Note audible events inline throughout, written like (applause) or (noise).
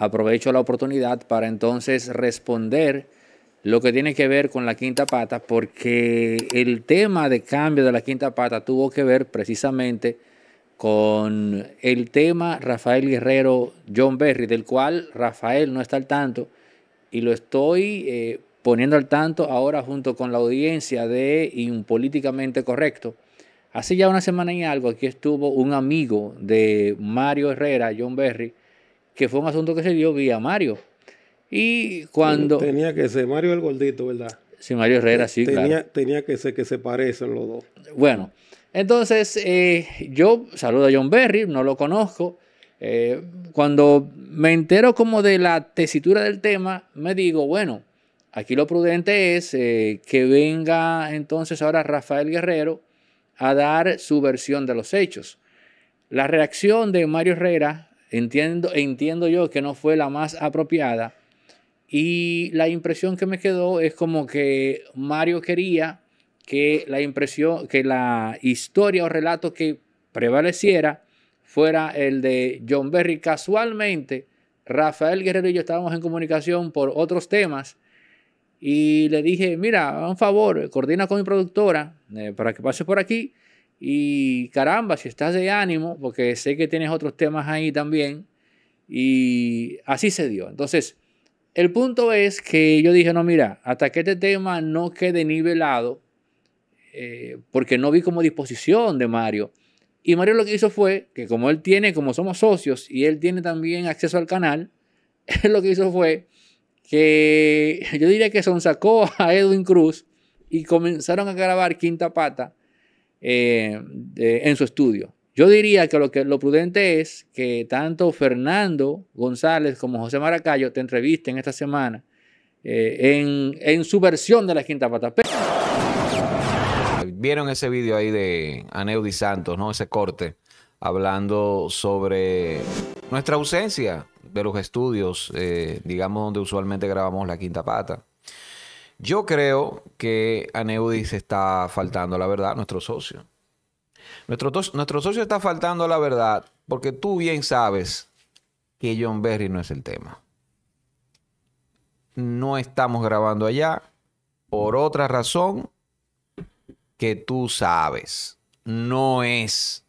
aprovecho la oportunidad para entonces responder lo que tiene que ver con la quinta pata, porque el tema de cambio de la quinta pata tuvo que ver precisamente con el tema Rafael Guerrero John Berry, del cual Rafael no está al tanto y lo estoy eh, poniendo al tanto ahora junto con la audiencia de Impolíticamente Correcto. Hace ya una semana y algo aquí estuvo un amigo de Mario Herrera, John Berry, que fue un asunto que se dio vía Mario. Y cuando... Tenía que ser Mario el gordito, ¿verdad? Sí, Mario Herrera, sí. Tenía, tenía que ser que se parecen los dos. Bueno, entonces eh, yo saludo a John Berry, no lo conozco. Eh, cuando me entero como de la tesitura del tema, me digo, bueno, aquí lo prudente es eh, que venga entonces ahora Rafael Guerrero a dar su versión de los hechos. La reacción de Mario Herrera Entiendo, entiendo yo que no fue la más apropiada. Y la impresión que me quedó es como que Mario quería que la impresión, que la historia o relato que prevaleciera fuera el de John Berry. Casualmente, Rafael Guerrero y yo estábamos en comunicación por otros temas y le dije, mira, un favor, coordina con mi productora eh, para que pase por aquí y caramba, si estás de ánimo, porque sé que tienes otros temas ahí también, y así se dio. Entonces, el punto es que yo dije, no, mira, hasta que este tema no quede nivelado, eh, porque no vi como disposición de Mario. Y Mario lo que hizo fue que como él tiene, como somos socios y él tiene también acceso al canal, (laughs) él lo que hizo fue que yo diría que son sacó a Edwin Cruz y comenzaron a grabar Quinta Pata eh, en su estudio. Yo diría que lo, prudente es que tanto Fernando González como José Maracayo te entrevisten esta semana eh, en, su versión de la Quinta Pata. Vieron ese video ahí de Aneudi Santos, ¿no? Ese corte hablando sobre nuestra ausencia de los estudios, eh, digamos, donde usualmente grabamos la Quinta Pata. Yo creo que Aneudis está faltando la verdad, nuestro socio. Nuestro, nuestro socio está faltando la verdad porque tú bien sabes que John Berry no es el tema. No estamos grabando allá por otra razón que tú sabes. No es,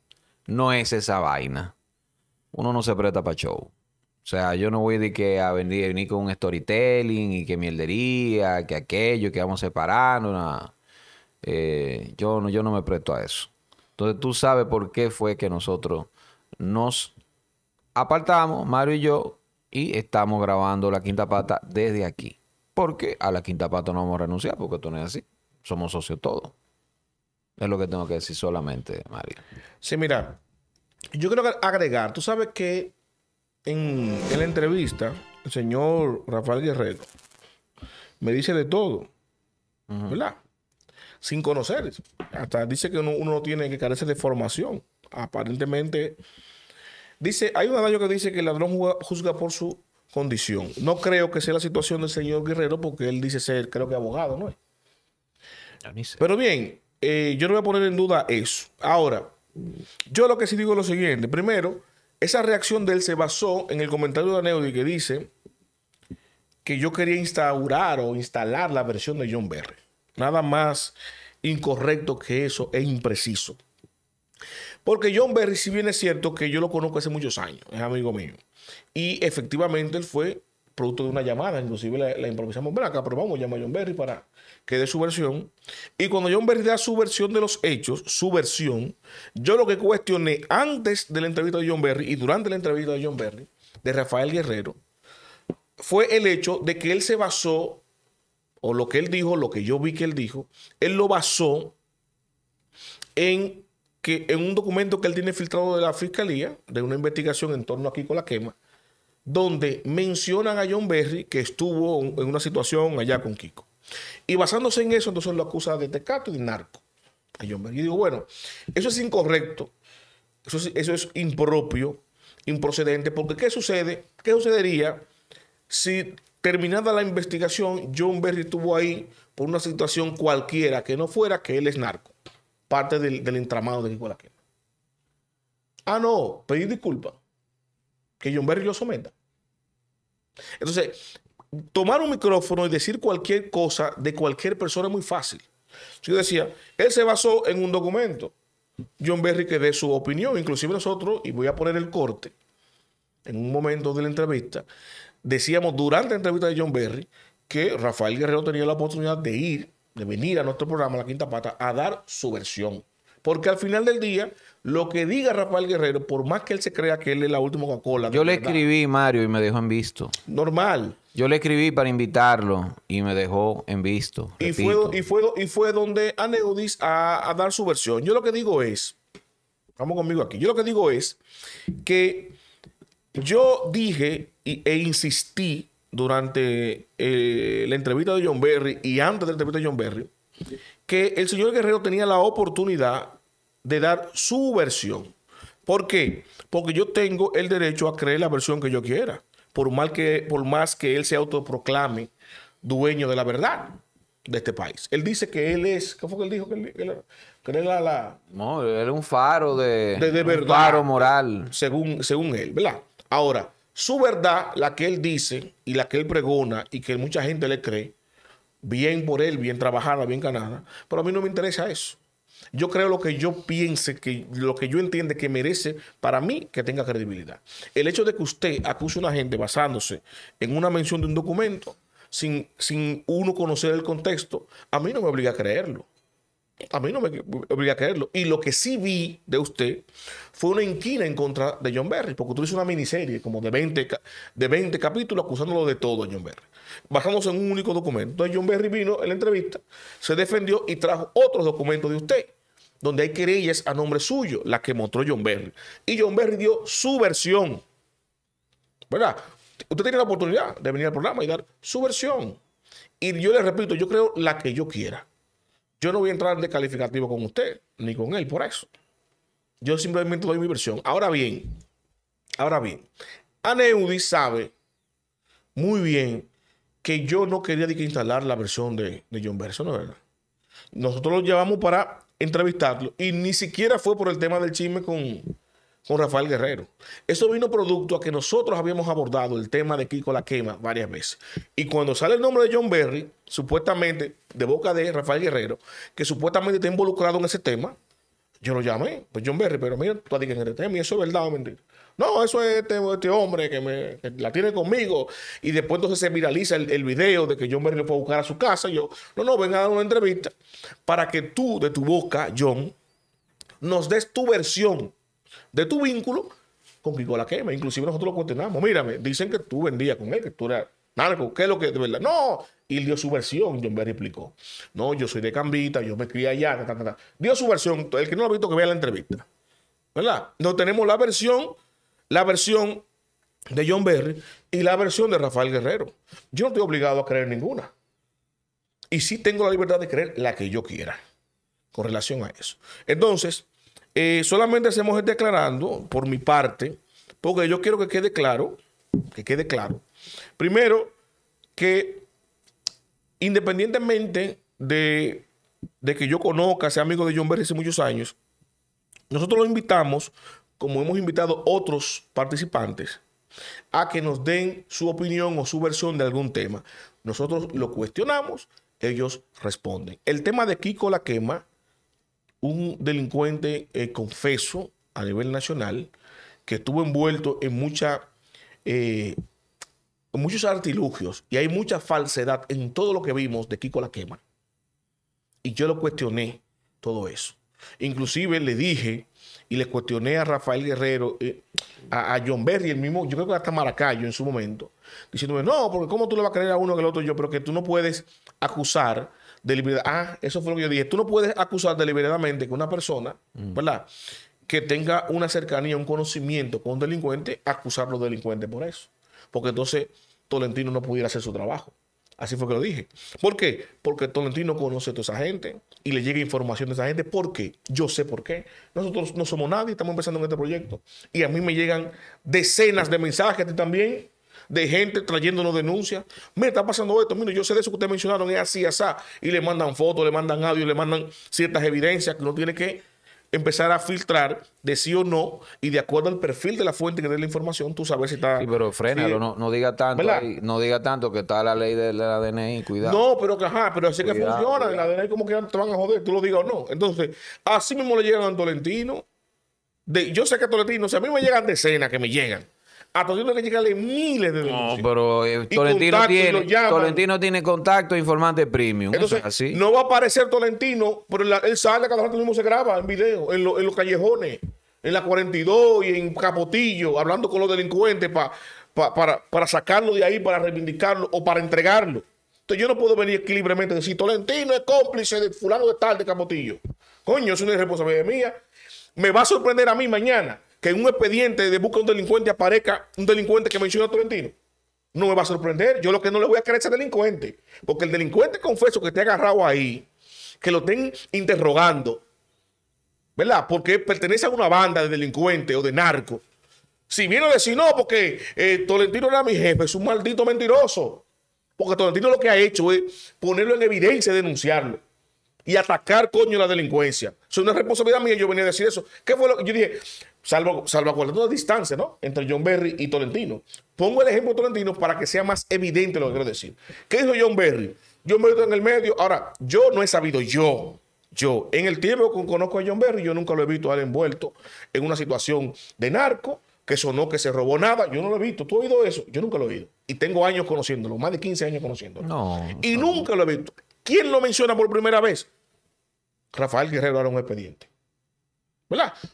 no es esa vaina. Uno no se presta para show. O sea, yo no voy de que a venir, ni con un storytelling y que mierdería, que aquello, que vamos separando, nada. Eh, yo, no, yo no me presto a eso. Entonces tú sabes por qué fue que nosotros nos apartamos, Mario y yo, y estamos grabando la quinta pata desde aquí. Porque a la quinta pata no vamos a renunciar, porque esto no es así. Somos socios todos. Es lo que tengo que decir solamente, Mario. Sí, mira, yo creo que agregar, tú sabes que en, la entrevista, el señor Rafael Guerrero me dice de todo, ¿verdad? Sin conocer. Hasta dice que uno, no tiene que carecer de formación. Aparentemente, dice, hay un adagio que dice que el ladrón juzga, por su condición. No creo que sea la situación del señor Guerrero porque él dice ser, creo que abogado, ¿no es? Pero bien, eh, yo no voy a poner en duda eso. Ahora, yo lo que sí digo es lo siguiente. Primero, esa reacción de él se basó en el comentario de Aneudi que dice que yo quería instaurar o instalar la versión de John Berry. Nada más incorrecto que eso es impreciso. Porque John Berry, si bien es cierto que yo lo conozco hace muchos años, es amigo mío. Y efectivamente él fue producto de una llamada, inclusive la, improvisamos, ven acá, pero vamos, llama a John Berry para que dé su versión. Y cuando John Berry da su versión de los hechos, su versión, yo lo que cuestioné antes de la entrevista de John Berry y durante la entrevista de John Berry, de Rafael Guerrero, fue el hecho de que él se basó, o lo que él dijo, lo que yo vi que él dijo, él lo basó en, que, en un documento que él tiene filtrado de la fiscalía, de una investigación en torno aquí con La Quema, donde mencionan a John Berry que estuvo en una situación allá con Kiko. Y basándose en eso, entonces lo acusa de tecato y narco a John Berry. Y digo, bueno, eso es incorrecto, eso es, eso es impropio, improcedente, porque ¿qué sucede? ¿Qué sucedería si terminada la investigación, John Berry estuvo ahí por una situación cualquiera que no fuera que él es narco, parte del, entramado de Nicolás Ah, no, pedir disculpas que John Berry lo someta. Entonces, tomar un micrófono y decir cualquier cosa de cualquier persona es muy fácil. Yo decía, él se basó en un documento. John Berry que dé su opinión, inclusive nosotros, y voy a poner el corte, en un momento de la entrevista, decíamos durante la entrevista de John Berry que Rafael Guerrero tenía la oportunidad de ir, de venir a nuestro programa, La Quinta Pata, a dar su versión. Porque al final del día, lo que diga Rafael Guerrero, por más que él se crea que él es la última Coca-Cola. Yo le escribí, Mario, y me dejó en visto. Normal. Yo le escribí para invitarlo y me dejó en visto. Y fue, y, fue, y fue donde Aneudis a, a dar su versión. Yo lo que digo es, vamos conmigo aquí, yo lo que digo es que yo dije e insistí durante eh, la entrevista de John Berry y antes de la entrevista de John Berry que el señor Guerrero tenía la oportunidad de dar su versión. ¿Por qué? Porque yo tengo el derecho a creer la versión que yo quiera, por, mal que, por más que él se autoproclame dueño de la verdad de este país. Él dice que él es, ¿qué fue que él dijo? Que él, era la... No, él es un faro de... de, verdad, faro moral. Según, según él, ¿verdad? Ahora, su verdad, la que él dice y la que él pregona y que mucha gente le cree, bien por él, bien trabajada, bien ganada, pero a mí no me interesa eso. Yo creo lo que yo piense, que lo que yo entiende que merece para mí que tenga credibilidad. El hecho de que usted acuse a una gente basándose en una mención de un documento sin, sin uno conocer el contexto, a mí no me obliga a creerlo a mí no me obliga a creerlo. Y lo que sí vi de usted fue una inquina en contra de John Berry, porque usted hizo una miniserie como de 20, de capítulos acusándolo de todo a John Berry, basándose en un único documento. Entonces John Berry vino en la entrevista, se defendió y trajo otros documentos de usted, donde hay querellas a nombre suyo, la que mostró John Berry. Y John Berry dio su versión. ¿Verdad? Usted tiene la oportunidad de venir al programa y dar su versión. Y yo le repito, yo creo la que yo quiera. Yo no voy a entrar en descalificativo con usted, ni con él, por eso. Yo simplemente doy mi versión. Ahora bien, ahora bien, Aneudi sabe muy bien que yo no quería ni que instalar la versión de, John Berson, ¿no verdad? Nosotros lo llevamos para entrevistarlo y ni siquiera fue por el tema del chisme con, con Rafael Guerrero. Eso vino producto a que nosotros habíamos abordado el tema de Kiko la quema varias veces. Y cuando sale el nombre de John Berry, supuestamente de boca de Rafael Guerrero, que supuestamente está involucrado en ese tema, yo lo llamé, pues John Berry, pero mira, tú adivinas en el tema y eso es verdad o mentira. No, eso es este, este hombre que, me, la tiene conmigo. Y después entonces se viraliza el, video de que John Berry lo puede buscar a su casa. yo, no, no, venga a dar una entrevista para que tú, de tu boca, John, nos des tu versión de tu vínculo con Kiko La Quema. Inclusive nosotros lo cuestionamos. Mírame, dicen que tú vendías con él, que tú eras narco, ¿qué es lo que de verdad? No, y dio su versión, John Berry explicó. No, yo soy de Cambita, yo me crié allá, dio su versión. El que no lo ha visto, que vea la entrevista. ¿Verdad? No tenemos la versión, la versión de John Berry y la versión de Rafael Guerrero. Yo no estoy obligado a creer ninguna. Y sí tengo la libertad de creer la que yo quiera con relación a eso. Entonces, eh, solamente hacemos es declarando, por mi parte, porque yo quiero que quede claro, que quede claro. Primero, que independientemente de, que yo conozca, sea amigo de John Berry hace muchos años, nosotros lo invitamos, como hemos invitado otros participantes, a que nos den su opinión o su versión de algún tema. Nosotros lo cuestionamos, ellos responden. El tema de Kiko la quema un delincuente eh, confeso a nivel nacional que estuvo envuelto en mucha, eh, muchos artilugios y hay mucha falsedad en todo lo que vimos de Kiko la Quema. Y yo lo cuestioné todo eso. Inclusive le dije y le cuestioné a Rafael Guerrero, eh, a, John Berry, el mismo, yo creo que hasta Maracayo en su momento, diciéndome, no, porque ¿cómo tú le vas a creer a uno que el otro yo? Pero que tú no puedes acusar deliberadamente. Ah, eso fue lo que yo dije. Tú no puedes acusar deliberadamente que una persona, mm. ¿verdad? Que tenga una cercanía, un conocimiento con un delincuente, acusar a los delincuentes por eso. Porque entonces Tolentino no pudiera hacer su trabajo. Así fue que lo dije. ¿Por qué? Porque Tolentino conoce a toda esa gente y le llega información de esa gente. ¿Por qué? Yo sé por qué. Nosotros no somos nadie, estamos empezando en este proyecto. Y a mí me llegan decenas de mensajes, a también, de gente trayéndonos denuncias. Mira, está pasando esto. mira, yo sé de eso que ustedes mencionaron, es así, así. Y le mandan fotos, le mandan audio, le mandan ciertas evidencias que uno tiene que empezar a filtrar de sí o no y de acuerdo al perfil de la fuente que dé la información, tú sabes si está... Sí, pero frénalo, no, no, diga tanto, no diga tanto que está la ley del la cuidado. No, pero ajá, pero así que funciona, El la DNI como que te van a joder, tú lo digas o no. Entonces, así mismo le llegan a Tolentino. De, yo sé que a Tolentino, a mí me llegan decenas que me llegan, a Tolentino que miles de denuncias. No, pero eh, Tolentino, tiene, Tolentino tiene contacto e informante premium. Entonces, así. no va a aparecer Tolentino, pero él sale cada rato mismo se graba en video, en, los callejones, en la 42 y en Capotillo, hablando con los delincuentes para, para sacarlo de ahí, para reivindicarlo o para entregarlo. Entonces yo no puedo venir aquí libremente y decir, Tolentino es cómplice de fulano de tal de Capotillo. Coño, eso una es responsabilidad mía. Me va a sorprender a mí mañana que en un expediente de busca de un delincuente aparezca un delincuente que menciona a Tolentino? No me va a sorprender. Yo lo que no le voy a creer a ese delincuente. Porque el delincuente, confeso, que esté agarrado ahí, que lo estén interrogando, ¿verdad? Porque pertenece a una banda de delincuentes o de narcos. Si viene a decir, no, porque eh, Tolentino era mi jefe, es un maldito mentiroso. Porque Tolentino lo que ha hecho es ponerlo en evidencia y denunciarlo. Y atacar, coño, la delincuencia. Es una responsabilidad mía. Yo venía a decir eso. ¿Qué fue lo que yo dije? salvo, a la distancia, ¿no? Entre John Berry y Tolentino. Pongo el ejemplo de Tolentino para que sea más evidente lo que quiero decir. ¿Qué dijo John Berry? Yo me está en el medio. Ahora, yo no he sabido, yo, yo, en el tiempo que conozco a John Berry, yo nunca lo he visto a envuelto en una situación de narco, que sonó que se robó nada. Yo no lo he visto. ¿Tú has oído eso? Yo nunca lo he oído. Y tengo años conociéndolo, más de 15 años conociéndolo. No, y nunca lo he visto. ¿Quién lo menciona por primera vez? Rafael Guerrero era un expediente.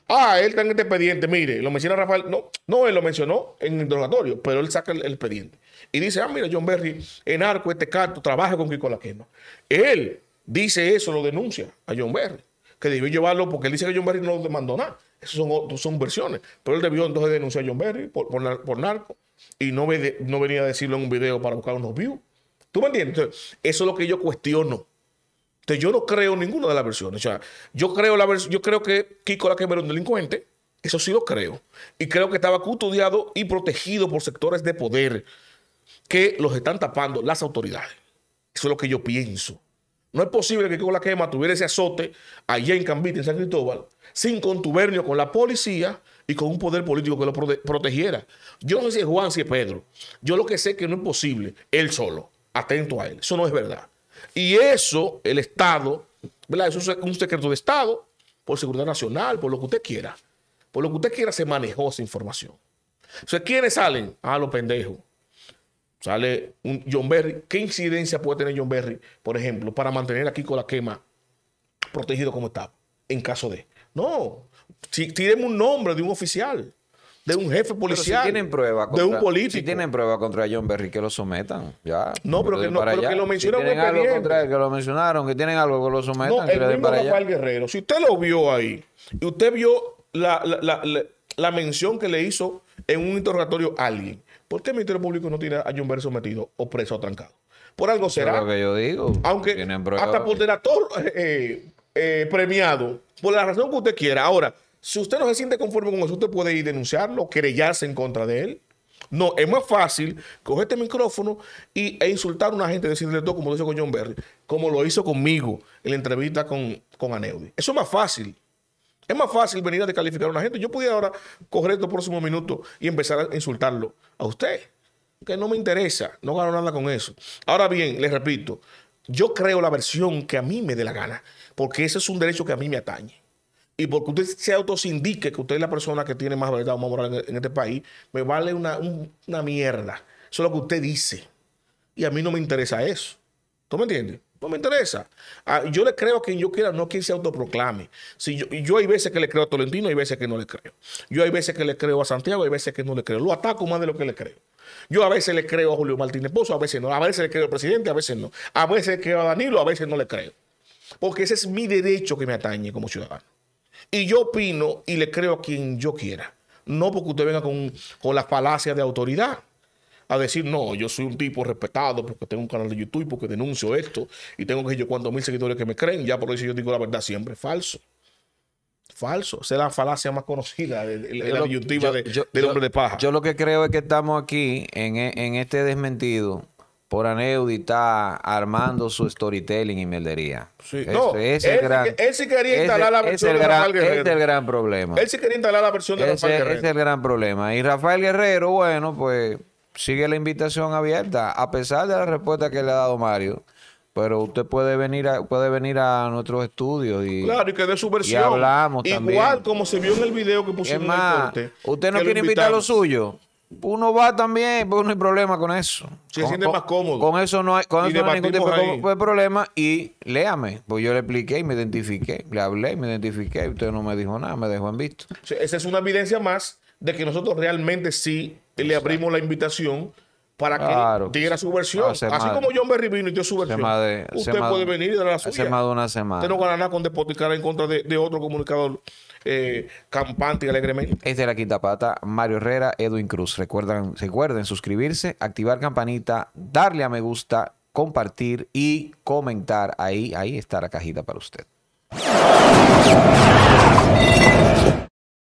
Ah, él está en este expediente, mire, lo menciona Rafael. No, no, él lo mencionó en el interrogatorio, pero él saca el, expediente. Y dice, ah, mira, John Berry, en arco, este carto, trabaja con Kiko quema. Él dice eso, lo denuncia a John Berry, que debió llevarlo porque él dice que John Berry no lo demandó nada. Esas son, son versiones. Pero él debió entonces denunciar a John Berry por, narco y no, no venía a decirlo en un video para buscar unos views. ¿Tú me entiendes? Entonces, eso es lo que yo cuestiono. Entonces, yo no creo ninguna de las versiones. O sea, yo creo, la yo creo que Kiko que era un delincuente. Eso sí lo creo. Y creo que estaba custodiado y protegido por sectores de poder que los están tapando las autoridades. Eso es lo que yo pienso. No es posible que Kiko la quema tuviera ese azote allá en Cambita, en San Cristóbal, sin contubernio con la policía y con un poder político que lo protegiera. Yo no sé si es Juan, si es Pedro. Yo lo que sé es que no es posible él solo. Atento a él. Eso no es verdad. Y eso, el Estado, ¿verdad? Eso es un secreto de Estado, por seguridad nacional, por lo que usted quiera. Por lo que usted quiera se manejó esa información. Entonces, ¿quiénes salen? Ah, los pendejos. Sale un John Berry. ¿Qué incidencia puede tener John Berry, por ejemplo, para mantener aquí con la quema protegido como está? En caso de. No. Si, tiremos un nombre de un oficial de un jefe policial. Si tienen prueba de un político. Si tienen prueba contra John Berry, que lo sometan. Ya, no, pero que, lo mencionaron. que lo mencionaron, que tienen algo que lo sometan. No, el mismo Rafael Guerrero, si usted lo vio ahí y usted vio la, mención que le hizo en un interrogatorio a alguien, ¿por qué el Ministerio Público no tiene a John Berry sometido o preso o trancado? Por algo será. Lo que yo digo. Aunque hasta por tener a eh, eh, premiado, por la razón que usted quiera. Ahora, si usted no se siente conforme con eso, usted puede ir a denunciarlo, querellarse en contra de él. No, es más fácil coger este micrófono e insultar a una gente, decirle todo como lo hizo con John Berry, como lo hizo conmigo en la entrevista con, con Aneudi. Eso es más fácil. Es más fácil venir a descalificar a una gente. Yo pudiera ahora coger estos próximos minutos y empezar a insultarlo a usted, que no me interesa, no gano nada con eso. Ahora bien, les repito, yo creo la versión que a mí me dé la gana, porque ese es un derecho que a mí me atañe y porque usted se autosindique que usted es la persona que tiene más verdad o más moral en, este país, me vale una, mierda. Eso es lo que usted dice. Y a mí no me interesa eso. ¿Tú me entiendes? No me interesa. Ah, yo le creo a quien yo quiera, no a quien se autoproclame. Si yo, yo hay veces que le creo a Tolentino, hay veces que no le creo. Yo hay veces que le creo a Santiago, hay veces que no le creo. Lo ataco más de lo que le creo. Yo a veces le creo a Julio Martínez Pozo, a veces no. A veces le creo al presidente, a veces no. A veces le creo a Danilo, a veces no le creo. Porque ese es mi derecho que me atañe como ciudadano. Y yo opino y le creo a quien yo quiera. No porque usted venga con, con las falacias de autoridad a decir, no, yo soy un tipo respetado porque tengo un canal de YouTube, porque denuncio esto y tengo que yo cuántos mil seguidores que me creen, ya por eso yo digo la verdad siempre. Falso. Falso. Esa es la falacia más conocida de, la del hombre de paja. Yo lo que creo es que estamos aquí en, e, en este desmentido por Aneudi está armando su storytelling y meldería. Sí. no, él, gran, él sí quería instalar la versión de Rafael Guerrero. Es el gran problema. Él sí quería instalar la versión de Rafael Guerrero. Ese es el gran problema. Y Rafael Guerrero, bueno, pues sigue la invitación abierta, a pesar de la respuesta que le ha dado Mario. Pero usted puede venir a, puede venir a nuestros estudios y, claro, y que dé su versión. Y hablamos Igual como se vio en el video que pusimos es más, ¿Usted no quiere invitar lo suyo? Uno va también, pues no hay problema con eso. Se siente más cómodo. Con eso no hay, con eso ningún tipo de pues, problema. Y léame, pues yo le expliqué y me identifiqué. Le hablé y me identifiqué. usted no me dijo nada, me dejó en visto. Esa es una evidencia más de que nosotros realmente sí le abrimos la invitación para que diera su versión. Así como John Berry vino y dio su versión. usted puede venir y dar la suya. Hace más de una semana. Usted no gana nada con despoticar en contra de, otro comunicador eh, campante y alegremente. Este es la quinta pata. Mario Herrera, Edwin Cruz. Recuerden, suscribirse, activar campanita, darle a me gusta, compartir y comentar. Ahí, ahí está la cajita para usted.